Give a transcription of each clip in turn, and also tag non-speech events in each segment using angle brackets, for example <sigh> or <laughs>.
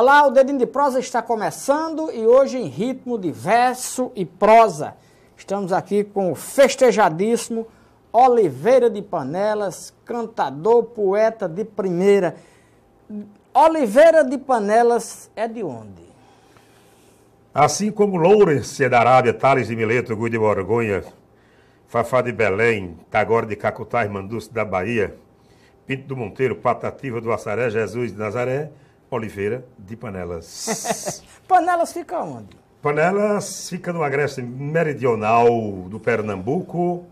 Olá, o Dedinho de Prosa está começando e hoje em ritmo de verso e prosa. Estamos aqui com o festejadíssimo Oliveira de Panelas, cantador, poeta de primeira. Oliveira de Panelas é de onde? Assim como Lourenço da Arábia, Tales de Mileto, Gui de Borgonha, Fafá de Belém, Tagore de Cacutá, Irmanduce da Bahia, Pinto do Monteiro, Patativa do Açaré, Jesus de Nazaré, Oliveira de Panelas. <laughs> Panelas fica onde? Panelas fica no agreste meridional do Pernambuco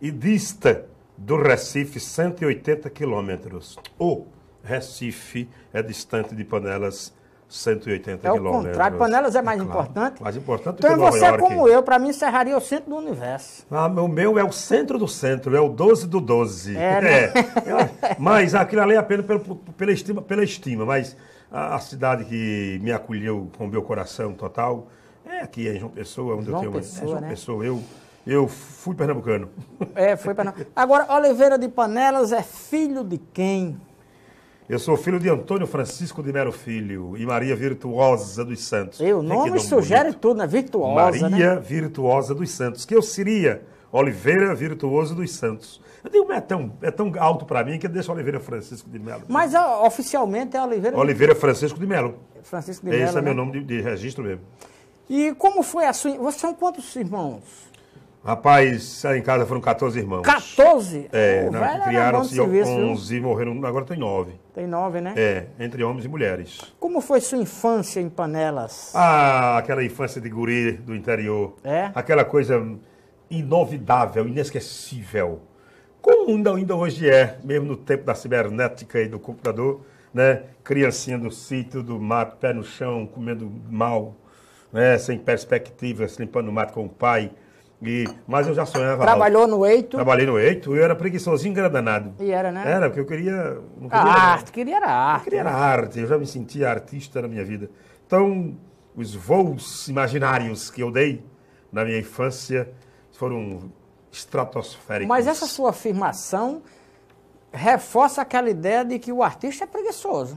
e dista do Recife 180 quilômetros. O Recife é distante de Panelas 180 quilômetros. É o contrário, Panelas é mais é claro, importante. Mais importante então, do que então, Nova você York. como eu, para mim, encerraria o centro do universo. Ah, o meu é o centro do centro, é o 12 do 12. É, né? <laughs> é. Mas aquilo ali é apenas pela, pela, estima, pela estima, mas a, a, cidade que me acolheu com o meu coração total é aqui, é em João Pessoa, onde João eu tenho... É Pessoa, é João né? Pessoa, eu... Eu fui pernambucano. É, foi pernambucano. Agora, Oliveira de Panelas é filho de quem? Eu sou filho de Antônio Francisco de Melo Filho e Maria Virtuosa dos Santos. E o nome sugere bonito. tudo, né? Virtuosa, né? Maria né? Virtuosa dos Santos, que eu seria Oliveira Virtuoso dos Santos. Eu digo, mas é tão, é tão alto para mim que deixa Oliveira Francisco de Melo. Mas oficialmente é Oliveira... Oliveira Francisco de Melo. Francisco de Melo, Esse é né? meu nome de, de registro mesmo. E como foi a sua... Vocês são quantos irmãos? Rapaz, lá é, em casa foram 14 irmãos. 14? É, oh, criaram-se 11 e morreram, agora tem 9. Tem 9, né? É, entre homens e mulheres. Como foi sua infância em Panelas? Ah, aquela infância de guri do interior. É? Aquela coisa inovidável, inesquecível. Como ainda, ainda hoje é, mesmo no tempo da cibernética e do computador, né? Criancinha do sítio, do mato, pé no chão, comendo mal, né? Sem perspectivas, limpando o mato com o pai e, mas eu já sonhava. Trabalhou alto. no Eito? Trabalhei no Eito. Eu era preguiçosinho, que E era, né? Era, porque eu queria. Não queria ah, a arte, queria era arte. Eu queria era arte. Eu já me sentia artista na minha vida. Então, os voos imaginários que eu dei na minha infância foram estratosféricos. Mas essa sua afirmação reforça aquela ideia de que o artista é preguiçoso.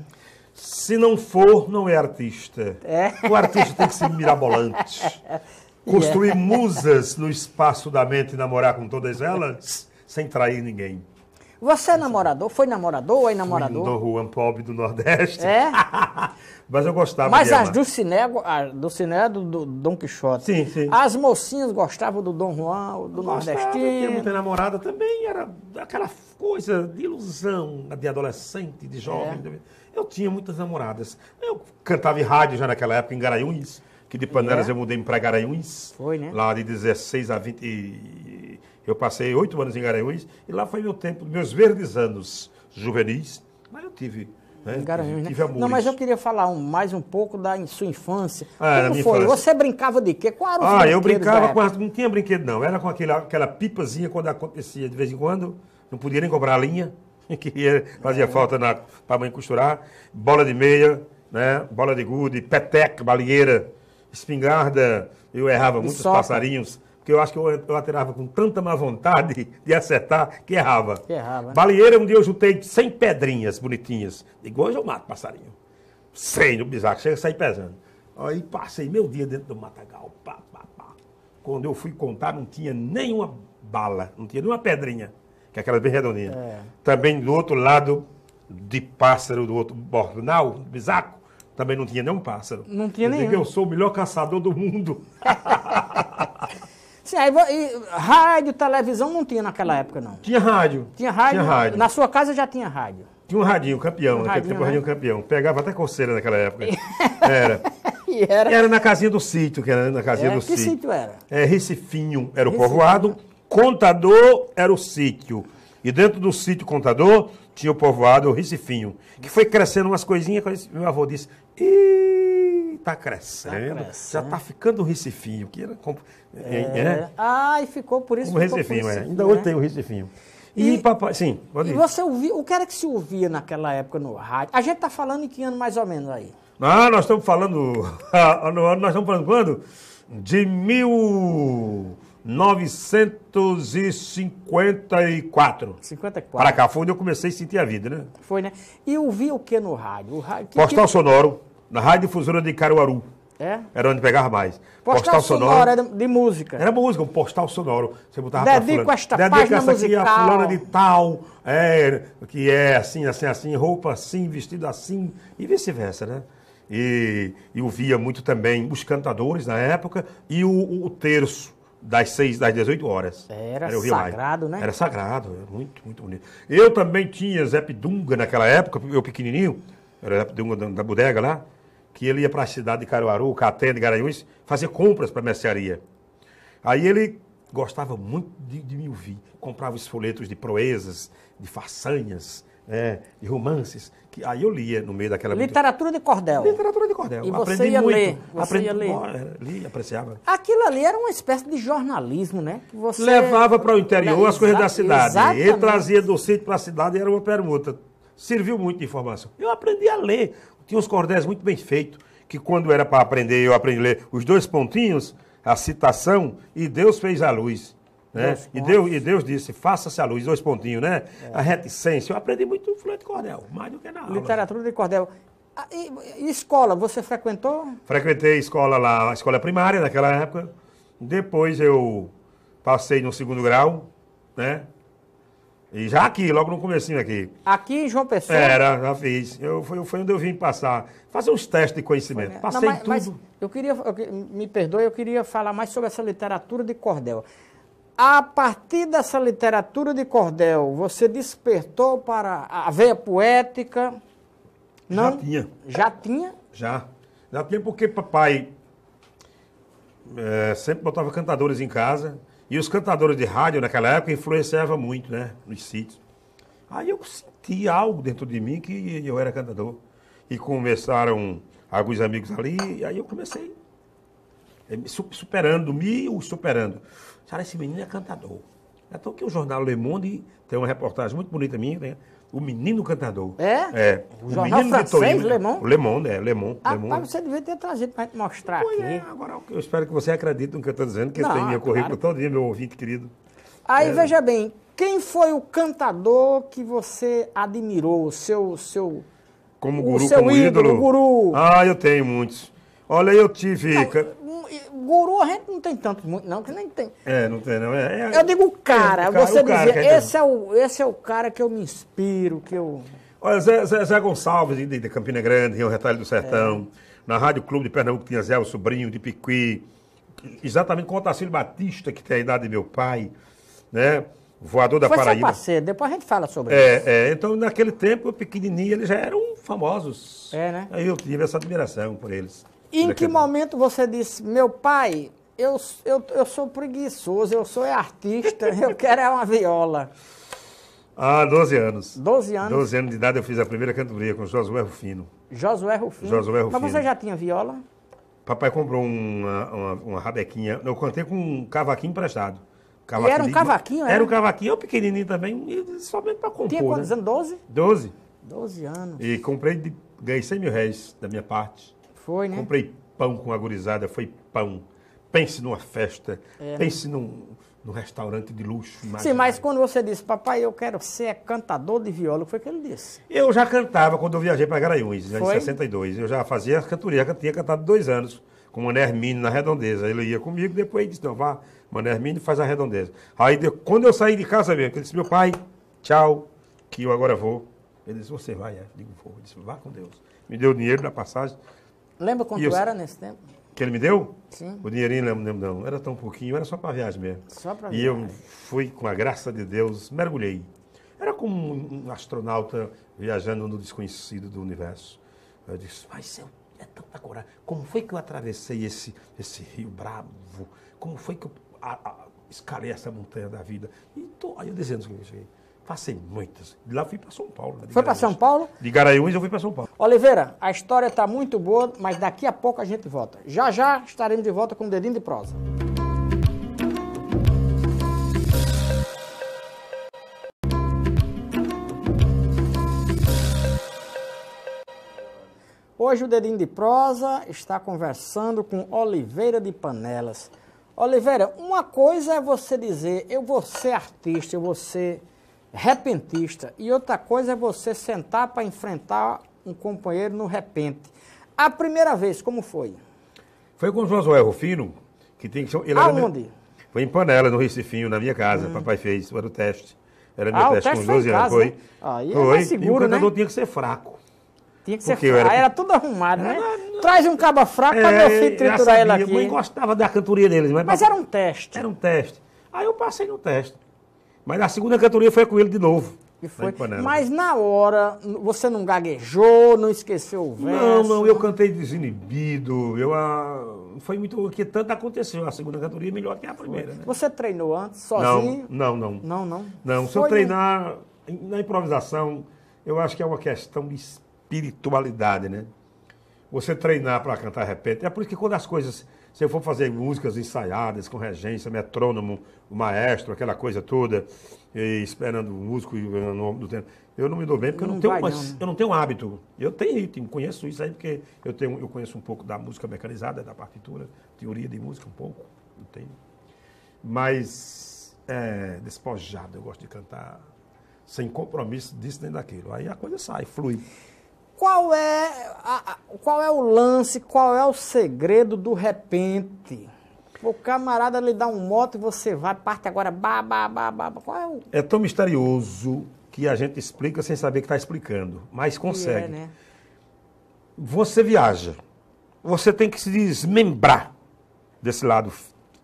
Se não for, não é artista. É. O artista tem que ser mirabolante. <laughs> <laughs> Construir musas no espaço da mente e namorar com todas elas sem trair ninguém. Você é namorador? Foi namorador ou é namorador? do Juan Pobre do Nordeste. É? <laughs> Mas eu gostava Mas de as do Ciné, do Ciné é do, do Dom Quixote. Sim, sim. As mocinhas gostavam do Dom Juan, do eu Nordestino. Eu muita namorada também, era aquela coisa de ilusão de adolescente, de jovem. É. Eu tinha muitas namoradas. Eu cantava em rádio já naquela época, em Garanhuns que de Paneiras é. eu mudei para Garanhuns. Foi, né? Lá de 16 a 20. Eu passei oito anos em Garanhuns e lá foi meu tempo, meus verdes anos juvenis. Mas eu tive né? Garanhuns, né? Não, mas eu queria falar um, mais um pouco da sua infância. Ah, Como foi? Infância. Você brincava de quê? Qual era o Ah, eu brincava com as, Não tinha brinquedo, não. Era com aquela, aquela pipazinha quando acontecia de vez em quando. Não podia nem comprar a linha, <laughs> que fazia é. falta para a mãe costurar. Bola de meia, né? bola de gude, peteca, balieira espingarda, eu errava muitos sopa. passarinhos, porque eu acho que eu, eu atirava com tanta má vontade de acertar que errava. Que errava. Baleeira, um dia eu juntei 100 pedrinhas bonitinhas. Igual eu mato passarinho. 100 no bisaco, chega a sair pesando. Aí passei meu dia dentro do matagal. Pá, pá, pá. Quando eu fui contar, não tinha nenhuma bala, não tinha nenhuma pedrinha, que é aquela bem redondinha. É. Também do outro lado de pássaro, do outro bornal, do bisaco, também não tinha nenhum pássaro. Não tinha eu nenhum. Digo, eu sou o melhor caçador do mundo. <laughs> Sim, aí, e, rádio, televisão não tinha naquela época, não. Tinha rádio. Tinha rádio. Tinha rádio. Na sua casa já tinha rádio. Tinha um radinho campeão, né? um naquele tempo né? radinho campeão. Pegava até coceira naquela época. <laughs> era. <laughs> era. era. na casinha do sítio, que era na casinha era, é, do sítio. Que sítio era? É, Recifinho era o Recifinho. povoado. Contador era o sítio. E dentro do sítio contador tinha o povoado Recifinho, que foi crescendo umas coisinhas. Meu avô disse: Ih, tá crescendo. Tá crescendo. Já tá ficando o Recifinho. Que era, é. É. é. Ah, e ficou por isso. O Recifinho, é. Ainda hoje né? tem o Recifinho. E, e, papai, sim, pode e você ouvia, o que era que se ouvia naquela época no rádio? A gente tá falando em que ano mais ou menos aí? Ah, nós estamos falando. <laughs> nós estamos falando quando? De mil. 1954. 54. Para cá foi onde eu comecei a sentir a vida, né? Foi, né? E ouvia o que no rádio? O rádio que Postal Sonoro, na Rádio Difusora de Caruaru. É? Era onde pegava mais. Postal, postal sonoro, sonoro era de música. Era música, um postal sonoro. Você botava Dedico pra fulano. esta Dedico página essa musical. a fulana de tal, é, que é assim, assim, assim, roupa assim, vestido assim, e vice-versa, né? E, eu ouvia muito também os cantadores na época e o, o terço das 6, das 18 horas. Era, era sagrado, né? Era sagrado, muito, muito bonito. Eu também tinha Zé Pidunga naquela época, eu pequenininho, era Zé Pidunga da, da bodega lá, que ele ia para a cidade de Caruaru, Catena de Garanhuns, fazer compras para a mercearia. Aí ele gostava muito de, de me ouvir, comprava os folhetos de proezas, de façanhas, é, e romances, que aí eu lia no meio daquela... Literatura de cordel. Literatura de cordel. E você Aprendi ia muito. ler. Você Aprendi... ia ler. Li, apreciava. Aquilo ali era uma espécie de jornalismo, né? Que você... Levava para o interior Leva... as coisas da cidade. Exatamente. Ele trazia do sítio para a cidade e era uma permuta. Serviu muito de informação. Eu aprendi a ler. Tinha uns cordéis muito bem feitos, que quando era para aprender, eu aprendi a ler os dois pontinhos, a citação, e Deus fez a luz. Né? E, Deus, e Deus disse, faça-se a luz, dois pontinhos, né? É. A reticência. Eu aprendi muito fluente Cordel, mais do que na aula. Literatura de Cordel. Ah, e, e escola, você frequentou? Frequentei escola lá, a escola primária naquela época. Depois eu passei no segundo grau, né? E já aqui, logo no comecinho aqui. Aqui em João Pessoa? Era, já fiz. Eu, foi, foi onde eu vim passar. Fazer uns testes de conhecimento. É. Passei Não, mas, tudo. Mas eu queria, eu, me perdoe, eu queria falar mais sobre essa literatura de cordel a partir dessa literatura de cordel, você despertou para a veia poética? Não? Já tinha. Já tinha? Já. Já tinha porque papai é, sempre botava cantadores em casa. E os cantadores de rádio naquela época influenciavam muito, né? Nos sítios. Aí eu senti algo dentro de mim que eu era cantador. E começaram alguns amigos ali, e aí eu comecei. É, superando, me superando. Cara, esse menino é cantador. tão que o jornal Le Monde tem uma reportagem muito bonita minha, né? O Menino Cantador. É? É. O, o jornal menino francês, Vitorino, Le Monde? Le Monde, é, Le Monde. Ah, Le Monde. você devia ter trazido para mostrar pois aqui. É, agora eu espero que você acredite no que eu estou dizendo, que Não, tem meu currículo claro. todo dia, meu ouvinte querido. Aí, é. veja bem, quem foi o cantador que você admirou, o seu... seu como o guru, seu como ídolo, ídolo? guru. Ah, eu tenho muitos. Olha, eu tive. Não, guru a gente não tem tanto muito, não, que nem tem. É, não tem, não. É, é eu digo cara, é, cara você cara, dizia, esse, é o, esse é o cara que eu me inspiro, que eu. Olha, Zé, Zé, Zé Gonçalves, de, de, Campina Grande, Rio Retalho do Sertão. É. Na Rádio Clube de Pernambuco tinha Zé, o sobrinho de Piqui. Exatamente com o Tarcísio Batista, que tem a idade de meu pai, né? Voador da Foi Paraíba. parceiro, depois a gente fala sobre é, isso. É, então naquele tempo, pequenininho, eles já eram famosos. É, né? Aí eu tive essa admiração por eles. Em que momento você disse, meu pai, eu, eu, eu sou preguiçoso, eu sou artista, <laughs> eu quero é uma viola? Ah, 12 anos. 12 anos? 12 anos de idade eu fiz a primeira cantoria com Josué Rufino. Josué Rufino? Josué Rufino. Mas você já tinha viola? Papai comprou uma, uma, uma rabequinha. Eu cantei com um cavaquinho emprestado. Cavaquinho era um de... cavaquinho, era? Era é? um cavaquinho, eu é pequenininho também, somente para compor. Tinha quantos né? anos? 12? 12. 12 anos. E comprei, de... ganhei 100 mil reais da minha parte. Foi, né? Comprei pão com agorizada, foi pão. Pense numa festa, é. Né? pense num, num restaurante de luxo. Imaginário. Sim, mas quando você disse, papai, eu quero ser cantador de viola, o que ele disse? Eu já cantava quando eu viajei para Garanhuns, né, em 62. Eu já fazia cantoria, eu tinha cantado dois anos com o Mané Hermine na Redondeza. Ele ia comigo, depois ele disse, não, vá, Mané Hermine faz a Redondeza. Aí, quando eu saí de casa mesmo, ele disse, meu pai, tchau, que eu agora vou. Ele disse, você vai? Eu digo, vou. Ele disse, vá com Deus. Me deu dinheiro da passagem. Lembra quanto eu... era nesse tempo? Que ele me deu? Sim. O dinheirinho, lembro, lembro não. Era tão pouquinho, era só para viagem mesmo. Só para viagem. E eu fui, com a graça de Deus, mergulhei. Era como um astronauta viajando no desconhecido do universo. Eu disse, mas céu, é tanta coragem. Como foi que eu atravessei esse, esse rio bravo? Como foi que eu a, a, escalei essa montanha da vida? E tô, aí eu dizendo que eu cheguei. Passei muitas. Lá fui para São Paulo. Foi para São Paulo? De Garanhuns eu fui para São Paulo. Oliveira, a história está muito boa, mas daqui a pouco a gente volta. Já já estaremos de volta com o Dedinho de Prosa. Hoje o Dedinho de Prosa está conversando com Oliveira de Panelas. Oliveira, uma coisa é você dizer, eu vou ser artista, eu vou ser repentista. E outra coisa é você sentar para enfrentar um companheiro no repente. A primeira vez, como foi? Foi com o Josué Rufino, que tem que ele Aonde? Era... Foi em Panela, no Recifinho, na minha casa. Hum. Papai fez, era o teste. Era meu ah, teste, teste, com 12 anos, tá foi. Né? Aí é foi. É seguro, e o cantador né? tinha que ser fraco. Tinha que ser fraco. Era... era tudo arrumado, né? Era... Ah, Traz um caba fraco é, meu filho triturar ele aqui. Eu gostava da cantoria deles. Mas, mas era um teste. Era um teste. Aí eu passei no teste. Mas na segunda cantoria foi com ele de novo. Mas na hora, você não gaguejou, não esqueceu o verso? Não, não, eu cantei desinibido. Eu, ah, foi muito. que tanto aconteceu. A segunda cantoria é melhor que a primeira. Né? Você treinou antes, sozinho? Não, não. Não, não. Não, não. se eu treinar na improvisação, eu acho que é uma questão de espiritualidade, né? Você treinar para cantar, repente É por isso que quando as coisas se eu for fazer músicas ensaiadas, com regência, metrônomo, o maestro, aquela coisa toda, esperando o músico no tempo, eu não me dou bem porque não eu, não tenho, vai, eu não tenho hábito. Eu tenho ritmo, conheço isso aí, porque eu, tenho, eu conheço um pouco da música mecanizada, da partitura, teoria de música um pouco, não tenho. Mas é, despojado, eu gosto de cantar sem compromisso disso nem daquilo. Aí a coisa sai, flui. Qual é, a, a, qual é o lance, qual é o segredo do repente? O camarada lhe dá um moto e você vai, parte agora, babá, babá. Qual é o. É tão misterioso que a gente explica sem saber que está explicando, mas é, consegue. É, né? Você viaja, você tem que se desmembrar desse lado,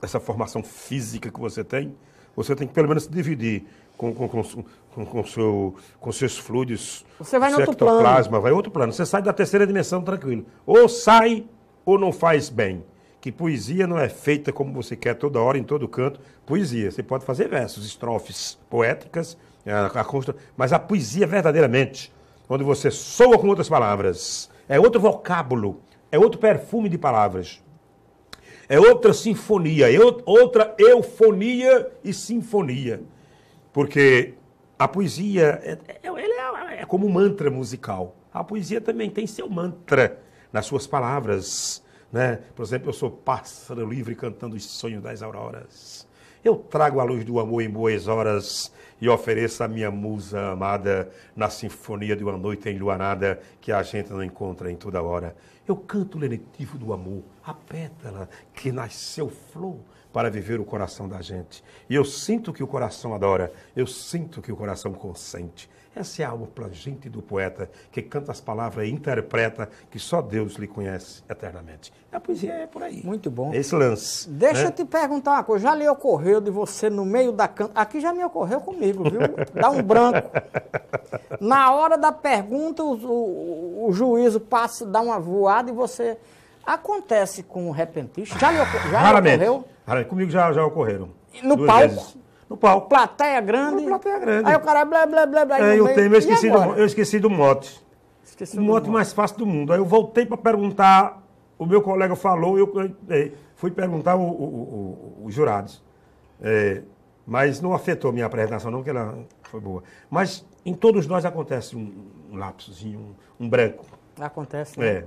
dessa formação física que você tem. Você tem que pelo menos se dividir com, com, com, com, seu, com seus fluidos, você vai outro plano, vai outro plano. Você sai da terceira dimensão tranquilo. Ou sai ou não faz bem. Que poesia não é feita como você quer toda hora, em todo canto. Poesia, você pode fazer versos, estrofes poéticas, a, a mas a poesia verdadeiramente, onde você soa com outras palavras, é outro vocábulo, é outro perfume de palavras é outra sinfonia, é outra eufonia e sinfonia. Porque a poesia é, é, é, é como um mantra musical. A poesia também tem seu mantra nas suas palavras. Né? Por exemplo, eu sou pássaro livre cantando os sonhos das auroras. Eu trago a luz do amor em boas horas e ofereço a minha musa amada na sinfonia de uma noite enluanada que a gente não encontra em toda hora. Eu canto o lenitivo do amor, a pétala que nasceu flor para viver o coração da gente. E eu sinto que o coração adora, eu sinto que o coração consente. Essa é a alma plangente do poeta que canta as palavras e interpreta que só Deus lhe conhece eternamente. A poesia é por aí. Muito bom. Esse lance. Deixa né? eu te perguntar uma coisa. Já lhe ocorreu de você no meio da canta. Aqui já me ocorreu comigo, viu? Dá um branco. Na hora da pergunta, o, o, o juízo passa, dá uma voada e você. Acontece com o repentista? Já, lhe já Raramente. ocorreu? Raramente. Comigo já, já ocorreram. No Duas palco? Vezes. No palco. Plateia grande? No plateia grande. Aí o cara blá, blá, blá, blá. É, eu, tenho, eu, esqueci do, eu esqueci do mote. Esqueci o mote mais fácil do mundo. Aí eu voltei para perguntar, o meu colega falou, eu, eu fui perguntar os jurados. É, mas não afetou minha apresentação, não, que ela foi boa. Mas em todos nós acontece um, um lapsozinho, um, um branco. Acontece, né? É.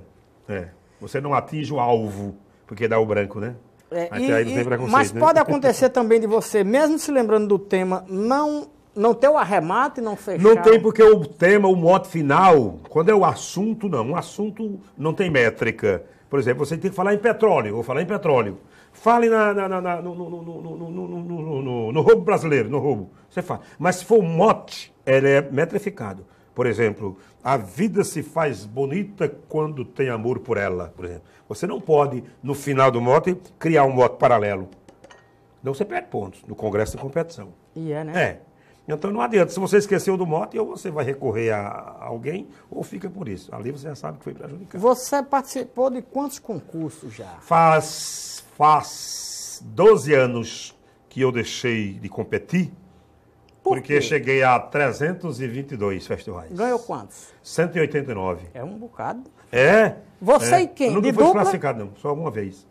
É. Você não atinge o alvo, porque dá o branco, né? É, e, aí não tem Mas né? pode acontecer também de você, mesmo se lembrando do tema, não não ter o arremate, e não fechar. Não tem porque o tema, o mote final, quando é o assunto, não. Um assunto não tem métrica. Por exemplo, você tem que falar em petróleo, vou falar em petróleo. Fale na, na, na, no, no, no, no, roubo brasileiro, no roubo. Você fala. Mas se for o mote, ele é metrificado. Por exemplo, a vida se faz bonita quando tem amor por ela, por exemplo. Você não pode, no final do mote, criar um mote paralelo. Não você perde pontos no Congresso de Competição. E é, né? É. Então não adianta. Se você esqueceu do mote, ou você vai recorrer a alguém, ou fica por isso. Ali você já sabe que foi prejudicado. Você participou de quantos concursos já? Faz, faz 12 anos que eu deixei de competir por porque quê? cheguei a 322 festivais. Ganhou quantos? 189. É um bocado. É? Você é. e quem? Eu nunca de fui dupla? classificado, não. Só uma vez.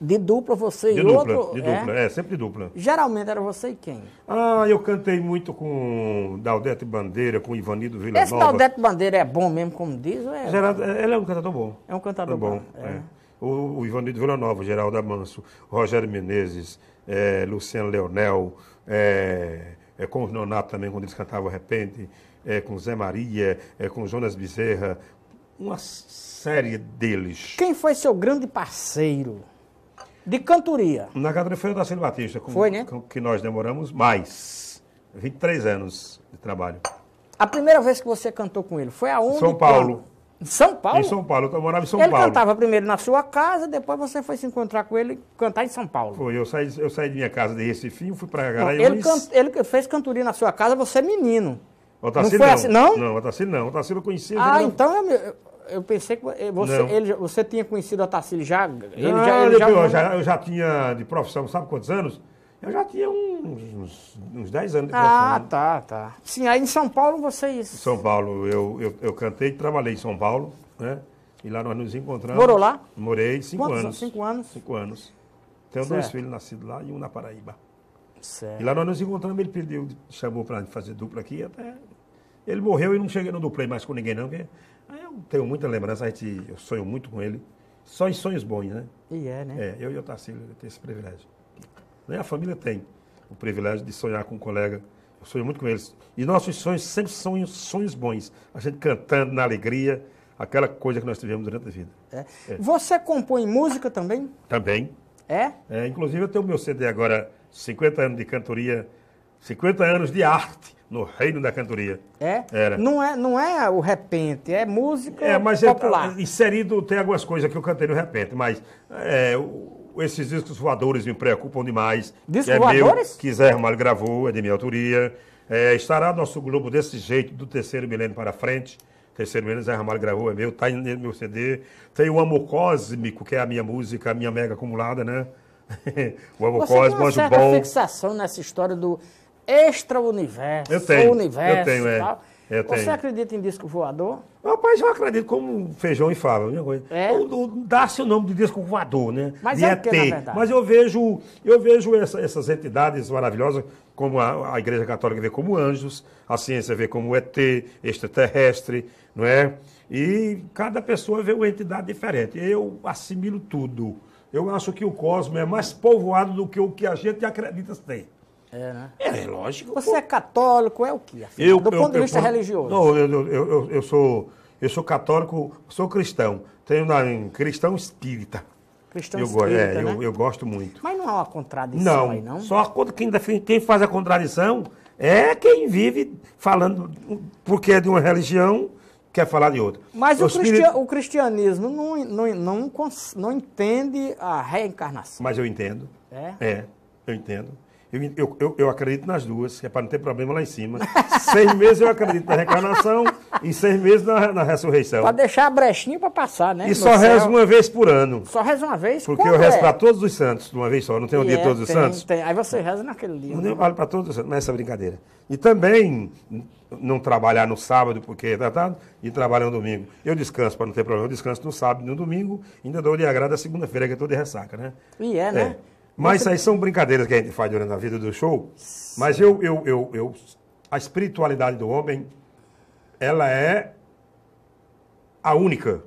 De dupla você de e dupla, outro? De é? dupla, é? é? sempre de dupla. Geralmente era você e quem? Ah, eu cantei muito com Daldete Bandeira, com Ivanido Villanova. Esse Daldete Bandeira é bom mesmo, como diz? É... Geraldo, é, ele é um cantador bom. É um cantador é bom. bom. É. é. O, o Villanova, Geraldo Amanso, Rogério Menezes, Luciano Leonel, é, é, com o Nonato também, quando eles cantavam Repente, é, com Zé Maria, é, com Jonas Bezerra, uma série deles. Quem foi seu grande parceiro de cantoria? Na cantoria foi o Darcelo Batista, com, foi, né? com que nós demoramos mais, 23 anos de trabalho. A primeira vez que você cantou com ele foi aonde? São Paulo. Quando? Em São Paulo? Em São Paulo, eu morava em São ele Paulo. Ele cantava primeiro na sua casa, depois você foi se encontrar com ele cantar em São Paulo. Foi, eu saí, eu saí de minha casa de Recife, fui para Garanhuns. Ele, ele fez cantoria na sua casa, você é menino. O não, não. Assim, não? Não, Otacílio não. Otacílio eu conheci Ah, não... então eu, eu pensei que você, ele, você tinha conhecido o Otacílio já... Ele não, já, ele eu, já, eu, já, eu já tinha de profissão, sabe quantos anos? Eu já tinha uns, uns 10 anos de ah, profissão. Ah, tá, tá. Sim, aí em São Paulo vocês. É São Paulo, eu, eu, eu cantei, trabalhei em São Paulo, né? E lá nós nos encontramos. Morou lá? Morei cinco Quantos anos. Cinco anos? Cinco anos. Tenho certo. dois filhos nascidos lá e um na Paraíba. Certo. E lá nós nos encontramos, ele pediu, chamou para fazer dupla aqui, até. Ele morreu e não cheguei no duplei mais com ninguém, não, porque eu tenho muita lembrança, a gente, eu sonho muito com ele. Só em sonhos bons, né? E é, né? É, eu e o Tarcílio, eu tenho esse privilégio. Né? A família tem o privilégio de sonhar com um colega. Eu sonho muito com eles. E nossos sonhos sempre são sonhos bons. A gente cantando na alegria, aquela coisa que nós tivemos durante a vida. É. É. Você compõe música também? Também. É? é? Inclusive eu tenho meu CD agora, 50 anos de cantoria, 50 anos de arte no reino da cantoria. É? Era. Não é, não é o repente, é música é, mas é popular. É, inserido, tem algumas coisas que eu cantei no repente, mas é, esses discos voadores me preocupam demais. Discos é voadores? Meu, que Zé gravou, é de minha autoria. É, estará nosso globo desse jeito, do terceiro milênio para frente. Terceiro milênio, Zé Ramalho gravou, é meu, tá no meu CD. Tem o Amor Cósmico, que é a minha música, a minha mega acumulada, né? <laughs> o Amor Você Cósmico, Anjo Bom. Você tem uma fixação nessa história do extra-universo. Eu tenho, universo, eu tenho, é. Tal. Eu Você tenho. acredita em disco voador? Rapaz, eu acredito, como feijão e fava, a coisa. É? Dá-se o nome de disco voador, né? Mas de é ET. Que, na verdade? Mas eu vejo, eu vejo essa, essas entidades maravilhosas, como a, a, Igreja Católica vê como anjos, a ciência vê como ET, extraterrestre, não é? E cada pessoa vê uma entidade diferente. Eu assimilo tudo. Eu acho que o cosmos é mais povoado do que o que a gente acredita ter. É, né? É, é lógico. Você é católico, é o quê? Afinal? Eu, Do eu, ponto de vista eu, religioso. Não, eu, eu, eu, sou, eu sou católico, sou cristão. Tenho um cristão espírita. Cristão eu, é, espírita, é, né? eu, eu, gosto muito. Mas não há uma contradição não, aí, não? Só quando quem, quem faz a contradição é quem vive falando porque é de uma religião quer falar de outra. Mas o, o cristianismo não, não, não, não, entende a reencarnação. Mas eu entendo. É? É, eu entendo. Eu, eu, eu, eu acredito nas duas, é para não ter problema lá em cima. seis meses eu acredito na reencarnação e seis meses na, na ressurreição. Para deixar a brechinha para passar, né? E só céu. rezo uma vez por ano. Só rezo uma vez? Porque eu rezo é? para todos os santos, de uma vez só. Não tem um e dia é, todos tem, os santos? Tem. Aí você reza naquele dia. Não, né? eu falo para todos os santos, mas essa brincadeira. E também não trabalhar no sábado, porque é tratado, e trabalhar no domingo. Eu descanso para não ter problema, eu descanso no sábado e no domingo, ainda dou de agrado a segunda-feira, que é toda ressaca, né? E é, né? É. Mas isso aí são brincadeiras que a gente faz durante a vida do show. Sim. Mas eu, eu, eu, eu, a espiritualidade do homem, ela é a única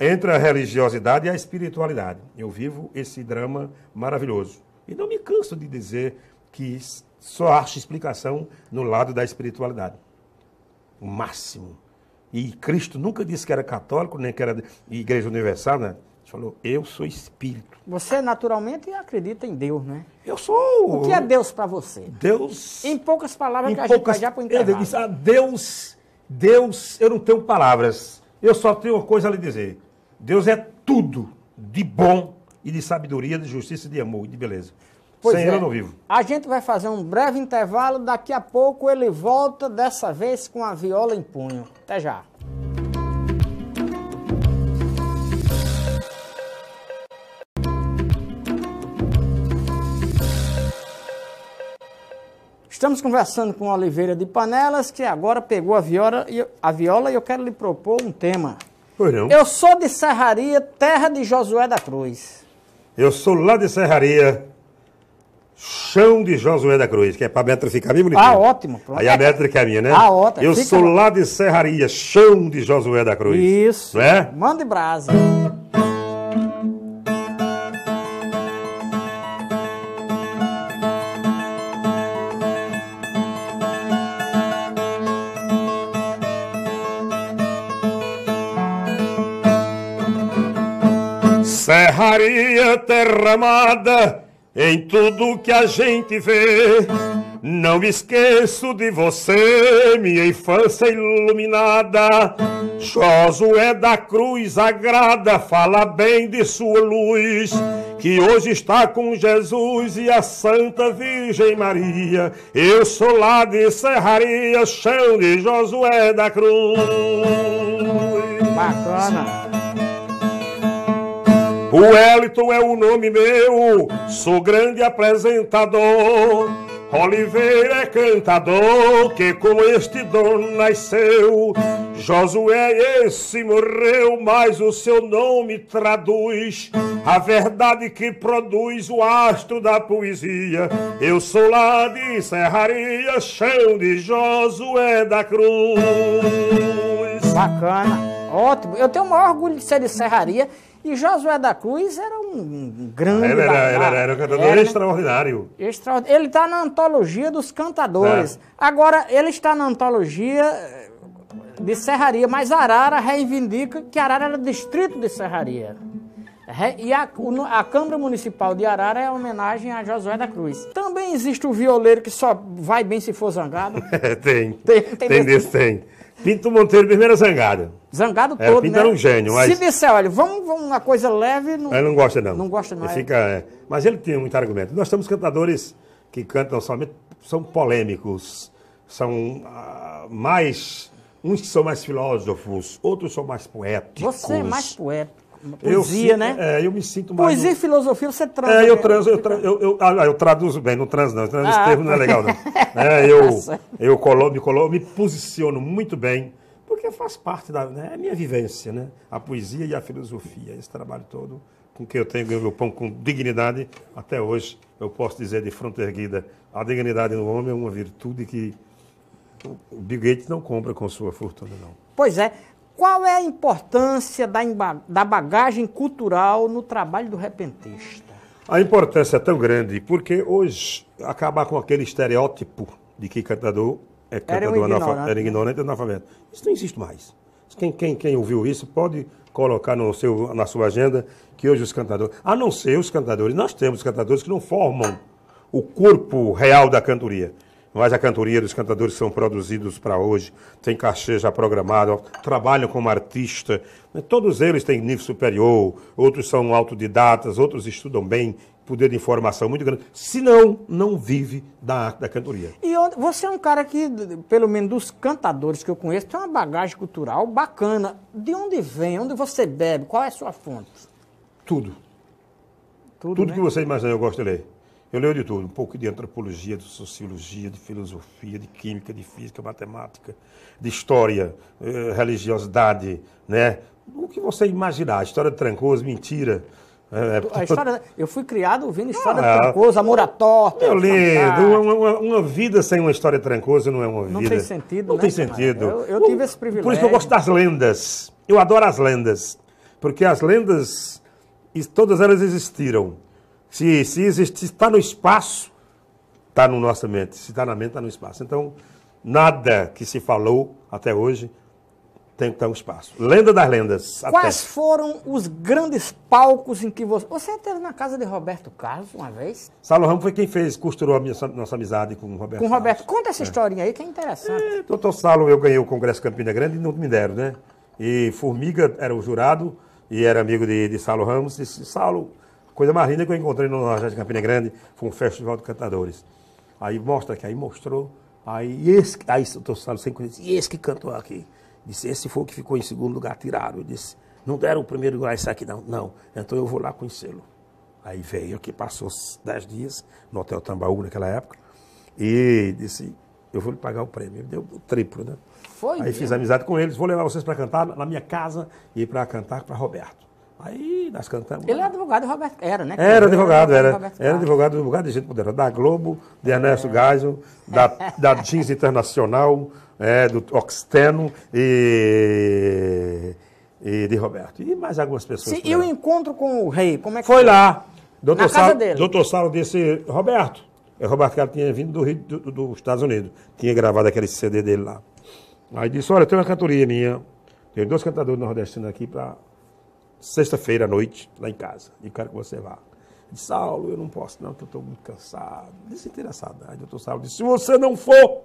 entre a religiosidade e a espiritualidade. Eu vivo esse drama maravilhoso. E não me canso de dizer que só acho explicação no lado da espiritualidade. O máximo. E Cristo nunca disse que era católico, nem que era Igreja Universal, né? Falou, eu sou espírito. Você naturalmente acredita em Deus, né? Eu sou. O que é Deus para você? Deus. Em poucas palavras em que a gente vai já para o intervalo. Disse, ah, Deus, Deus, eu não tenho palavras. Eu só tenho uma coisa a lhe dizer. Deus é tudo de bom e de sabedoria, de justiça, de amor e de beleza. Pois Sem é. ele eu é. não vivo. A gente vai fazer um breve intervalo. Daqui a pouco ele volta, dessa vez com a viola em punho. Até já. Estamos conversando com Oliveira de Panelas, que agora pegou a viola, e, a viola e eu quero lhe propor um tema. Pois não. Eu sou de Serraria, terra de Josué da Cruz. Eu sou lá de Serraria, chão de Josué da Cruz, que é para a ficar bem bonitinha. Ah, ótimo. Pronto. Aí a métrica é minha, né? Ah, ótimo. Eu Fica sou lá de Serraria, chão de Josué da Cruz. Isso. Não é? Manda brasa. alegria em tudo que a gente vê. Não esqueço de você, minha infância iluminada. Josué da cruz Sagrada fala bem de sua luz, que hoje está com Jesus e a Santa Virgem Maria. Eu sou lá de Serraria, chão de Josué da Cruz. Bacana. O Wellington é o nome meu, sou grande apresentador. Oliveira é cantador que com este dom nasceu. Josué é esse morreu, mas o seu nome traduz a verdade que produz o astro da poesia. Eu sou lá de Serraria, chão de Josué da Cruz. Bacana, ótimo. Eu tenho o maior orgulho de ser de Serraria e Josué da Cruz era um grande. Ele era, ele era, era um cantador era, extraordinário. extraordinário. Ele está na antologia dos cantadores. É. Agora, ele está na antologia eh, de Serraria, mas Arara reivindica que Arara era distrito de Serraria. É, e a, a, Câmara Municipal de Arara é homenagem a Josué da Cruz. Também existe o violeiro que só vai bem se for zangado. <laughs> tem. Tem, tem, tem desse, tem. Pinto Monteiro primeiro zangado. Zangado é, todo, é, Pinto né? era um gênio, mas... Se disser, olha, vamos, vamos uma coisa leve... Não... Ele não gosta, não. Não gosta, não. Ele é. fica... É... Mas ele tem muito argumento. Nós temos cantadores que cantam somente... São polêmicos, são ah, mais... Uns são mais filósofos, outros são mais poéticos. Você é mais poeta poesia, eu, né? É, eu me sinto mais. Poesia no... e filosofia você trans. É, eu trans, eu, tra... eu, eu, ah, eu traduzo bem, não trans não, trans, ah. esse termo não é legal, não. <laughs> É, eu tá eu colo, me, colo, me posiciono muito bem, porque faz parte da né, é minha vivência, né? A poesia e a filosofia, esse trabalho todo com que eu tenho ganho meu pão com dignidade, até hoje eu posso dizer de fronte erguida, a dignidade no homem é uma virtude que o Bill Gates não compra com sua fortuna, não. Pois é. Qual é a importância da, da bagagem cultural no trabalho do repentista? A importância é tão grande, porque hoje acabar com aquele estereótipo de que cantador é cantador era um ignorante, né? era ignorante e analfabeto. Isso não existe mais. Quem, quem, quem ouviu isso pode colocar no seu, na sua agenda que hoje os cantadores, a não ser os cantadores, nós temos cantadores que não formam o corpo real da cantoria mas a cantoria dos cantadores são produzidos para hoje, tem cachê já programado, trabalham como artista. Todos eles têm nível superior, outros são autodidatas, outros estudam bem, poder de informação muito grande. Se não, não vive da arte da cantoria. E você é um cara que, pelo menos dos cantadores que eu conheço, tem uma bagagem cultural bacana. De onde vem? Onde você bebe? Qual é a sua fonte? Tudo. Tudo, Tudo né? que você imagina, eu gosto de ler. Eu leio de tudo, um pouco de antropologia, de sociologia, de filosofia, de química, de física, matemática, de história, eh, religiosidade, né? O que você imaginar, história de Trancoso, mentira. É, é a tipo história, eu fui criado ouvindo história ah, é. trancosa, amor à torta. Meu lindo, uma, uma, uma, vida sem uma história trancosa não é uma vida. Não tem sentido, Não né, tem sentido. Eu, eu, tive esse privilégio. Por isso que eu gosto das lendas. Eu adoro as lendas. Porque as lendas, todas elas existiram. Se, se existe, está no espaço, está na no nossa mente. Se está na mente, está no espaço. Então, nada que se falou até hoje tem que estar tá um espaço. Lenda das lendas. Quais até. foram os grandes palcos em que você. Você esteve na casa de Roberto Carlos uma vez? Salo Ramos foi quem fez, costurou a minha, nossa amizade com o Roberto. Com o Roberto. Carlos. Conta essa é. historinha aí que é interessante. É, doutor Salo, eu ganhei o Congresso Campina Grande e não me deram, né? E Formiga era o jurado e era amigo de, de Saulo Ramos. Disse: Salo coisa mais linda que eu encontrei no Nordeste de Campina Grande foi um festival de cantadores. Aí mostra aqui, aí mostrou. Aí esse, aí eu tô falando sem conhecer, esse que cantou aqui. Disse, esse foi o que ficou em segundo lugar, tiraram. Eu disse, não deram o primeiro lugar, esse aqui não. Não, então eu vou lá conhecê-lo. Aí veio aqui, passou dez dias no Hotel Tambaú naquela época. E disse, eu vou lhe pagar o prêmio. Ele deu o triplo, né? Foi. Aí mesmo. fiz amizade com eles, vou levar vocês para cantar na minha casa e para cantar para Roberto. Aí nós cantamos. Ele era advogado Roberto. Era, né? Era advogado, era. Era, advogado, advogado de gente poderosa. Da Globo, de Ernesto é. da, da <laughs> Jeans Internacional, é, do Oxteno e, e de Roberto. E mais algumas pessoas. Sim, e o encontro com o rei, como é que foi? Foi lá. Doutor Na Salo, casa dele. Doutor Salo disse, Roberto, o é, Roberto Carlos tinha vindo do Rio, do, do, dos Estados Unidos, tinha gravado aquele CD dele lá. Aí disse, olha, tem uma cantoria minha, tem dois cantadores nordestinos aqui para sexta-feira à noite, lá em casa, e quero que você vá. Eu disse, Saulo, eu não posso não, que eu estou muito cansado. Desinteressado. Aí doutor Saulo disse, se você não for,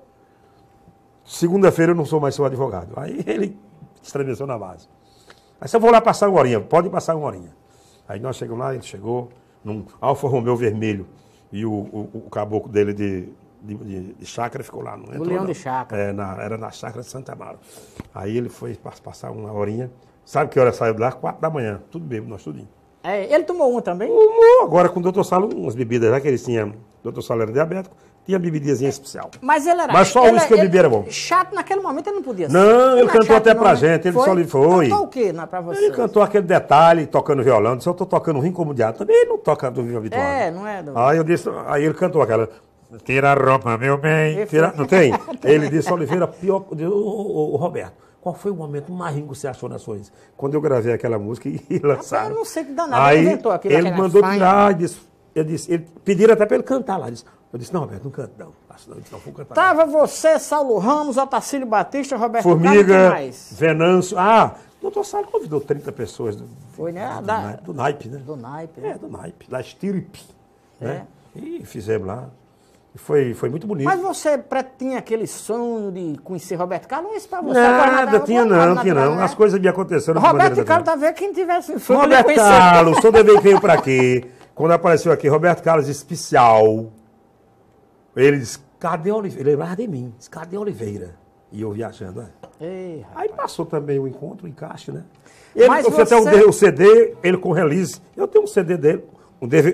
segunda-feira eu não sou mais seu advogado. Aí <laughs> ele estremeceu na base. Aí eu vou lá passar uma horinha, pode passar uma horinha. Aí nós chegamos lá, ele chegou num Alfa Romeo vermelho e o, o, o caboclo dele de, de, de, chácara ficou lá. Não entrou, o leão não. de chácara. É, na, era na chácara de Santa Amaro. Aí ele foi passar uma horinha, Sabe que hora saiu de lá? Quatro da manhã. Tudo bem nós tudinho. É, ele tomou um também? Tomou. Agora com o doutor Salo, umas bebidas lá que ele tinha. O doutor Salo era diabético, tinha bebidinha especial. Mas ele era... Mas só ele, isso que eu bebi era bom. Chato naquele momento ele não podia ser. Não, ele, cantou até pra não, né? gente. Ele foi? só lhe foi. Cantou o quê não né, pra você? Ele cantou aquele detalhe, tocando violão. Disse, eu tô tocando rim como diabo. Também ele não toca do violão habitual. É, né? não é. Do... Aí, eu disse, aí ele cantou aquela... Tira a roupa, meu bem. Tira... Não tem? <laughs> ele disse, Oliveira, pior... O, o Roberto qual foi o momento mais rico que você achou na sua Quando eu gravei aquela música <laughs> e lançaram. Ah, eu não sei que danado, aí, ele inventou aquilo. Ele mandou tirar, disse, eu disse, ele, pediram até para ele cantar lá. Disse, eu disse, não, Roberto, não canta não. não, não vou cantar, Tava você, Saulo Ramos, Otacílio Batista, Roberto Formiga, Venâncio. Ah, o doutor Saulo convidou 30 pessoas. Do, foi, né? Do, da, do naipe, né? Do naipe. Né? É, do naipe. Da estirpe. É. Né? E fizemos lá. Foi, foi muito bonito. Mas você tinha aquele sonho de conhecer Roberto Carlos? É isso pra você nada, tinha não, tinha não. Né? As coisas me aconteceram Roberto Carlos tá vendo quem tivesse sonho Roberto Carlos, toda vez que veio pra aqui, quando apareceu aqui, Roberto Carlos especial, ele disse, cadê Oliveira? Ele lembrava de mim, disse, cadê Oliveira? E eu viajando, né? Aí passou também o encontro, o encaixe, né? Ele, Mas eu você... até o um CD, ele com release. Eu tenho um CD dele,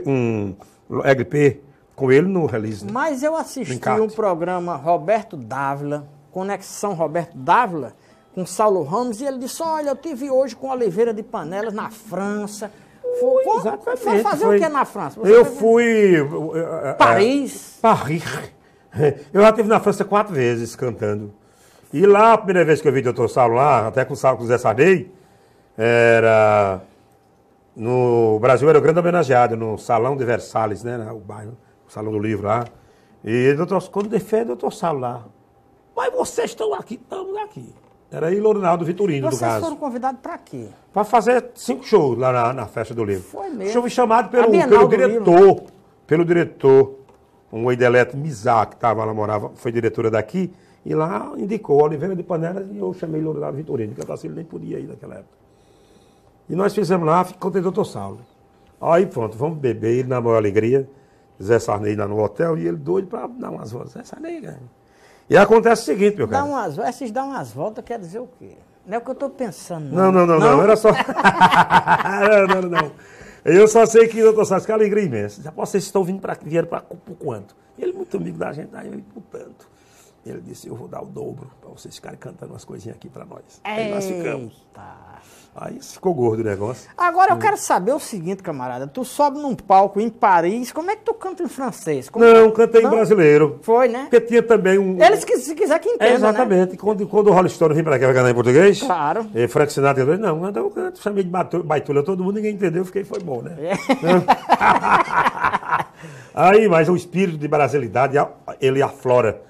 um, um LP com ele no release. Né? Mas eu assisti um programa Roberto Dávila, Conexão Roberto Dávila, com Saulo Ramos, e ele disse: Olha, eu tive hoje com Oliveira de Panelas na França. Foi, exatamente. Foi fazer foi... o que na França? Você eu fui. Eh, eh, Paris. É, Paris. <laughs> Eu já estive na França quatro vezes cantando. E lá, a primeira vez que eu vi o Dr. Saulo lá, até com o Saulo com o Zé Sarney, era. No Brasil era o grande homenageado, no Salão de Versalhes, né? O bairro. Salão do Livro lá. E doutor, quando defende, eu torçava lá. Mas vocês estão aqui, estamos aqui. Era aí Lorinaldo Vitorino, do caso. Vocês foram convidados para quê? Para fazer cinco shows lá na, na, festa do livro. Foi mesmo. Show chamado pelo, pelo diretor, livro. Né? pelo diretor, um Ideleto Mizar, que estava lá, morava, foi diretora daqui, e lá indicou Oliveira de Panela e eu chamei Lorinaldo Vitorino, porque assim, ele nem podia ir naquela época. E nós fizemos lá, contei doutor Saulo. Aí pronto, vamos beber, na maior alegria. Zé Sarney lá no hotel e ele doido para dar umas voltas. Zé Sarney, cara. Né? E acontece o seguinte, meu cara. Dá umas, esses dão umas voltas quer dizer o quê? Não é o que eu estou pensando. Não, não, não, não, não. Era só. <laughs> não, não, não. Eu só sei que eu tô satisfeito, que alegria imensa. Já posso, vocês estão vindo para vieram para por quanto? Ele é muito amigo da gente, aí eu, por tanto. Ele disse, eu vou dar o dobro para vocês ficarem cantando umas coisinhas aqui para nós. Eita. Aí nós ficamos. Aí ficou gordo o negócio. Agora hum. eu quero saber o seguinte, camarada. Tu sobe num palco em Paris, como é que tu canta em francês? Como não, é? cantei não? em brasileiro. Foi, né? Porque tinha também um... Eles que se quiser que entendam, é, né? Exatamente. Né? Quando, quando o Rolling Stone vem para cá cantar em português... Claro. E Frank Sinatra... Não, mas então eu canto, chamei de baitula todo mundo, ninguém entendeu, fiquei, foi bom, né? É. <laughs> Aí, mas o espírito de brasilidade, ele aflora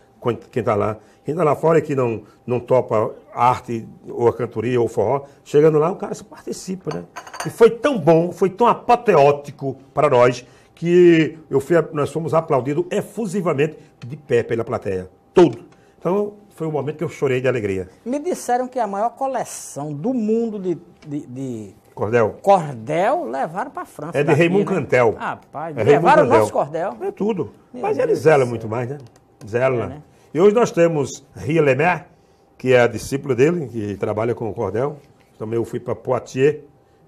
quem está lá. Quem está lá fora e que não, não topa arte, ou a cantoria, ou forró. Chegando lá, o cara se participa, né? E foi tão bom, foi tão apoteótico para nós, que eu fui, nós fomos aplaudidos efusivamente de pé pela plateia. Todo. Então, foi um momento que eu chorei de alegria. Me disseram que a maior coleção do mundo de... de, de... Cordel. Cordel levaram para a França. É de Raymond né? Cantel. Ah, pai, é levaram o nosso cordel. É tudo. Meu Mas Deus Zela muito mais, né? Zela. É, né? E hoje nós temos Lemer, que é a discípula dele, que trabalha com o cordel. Também eu fui para Poitiers,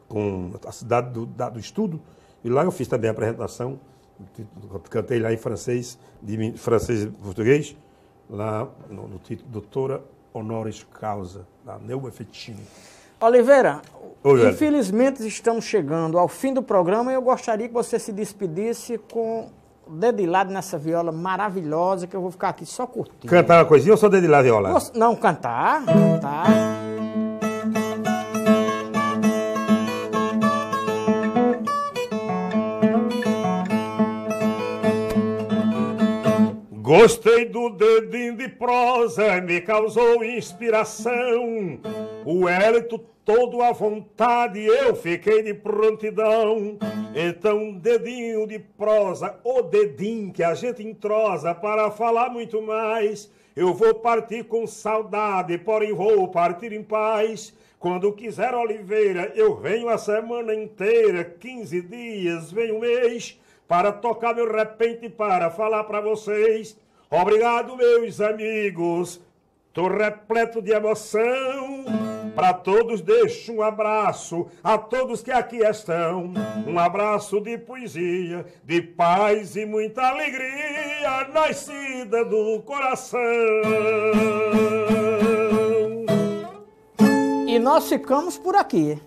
com a cidade do, da, do estudo, e lá eu fiz também a apresentação. Cantei lá em francês, de francês e português, lá no, no título Doutora Honoris Causa, da Neuma Oliveira, Oi, infelizmente estamos chegando ao fim do programa e eu gostaria que você se despedisse com dedilado nessa viola maravilhosa que eu vou ficar aqui só curtindo. Cantar uma coisinha ou só dedilar a viola? não, cantar, cantar. Gostei do dedinho de prosa, me causou inspiração. O Hélito todo à vontade, eu fiquei de prontidão. Então, dedinho de prosa, o dedinho que a gente entrosa para falar muito mais. Eu vou partir com saudade, porém vou partir em paz. Quando quiser Oliveira, eu venho a semana inteira, 15 dias, vem um mês, para tocar meu repente, para falar para vocês. Obrigado, meus amigos, tô repleto de emoção. Para todos deixo um abraço, a todos que aqui estão. Um abraço de poesia, de paz e muita alegria, nascida do coração. E nós ficamos por aqui.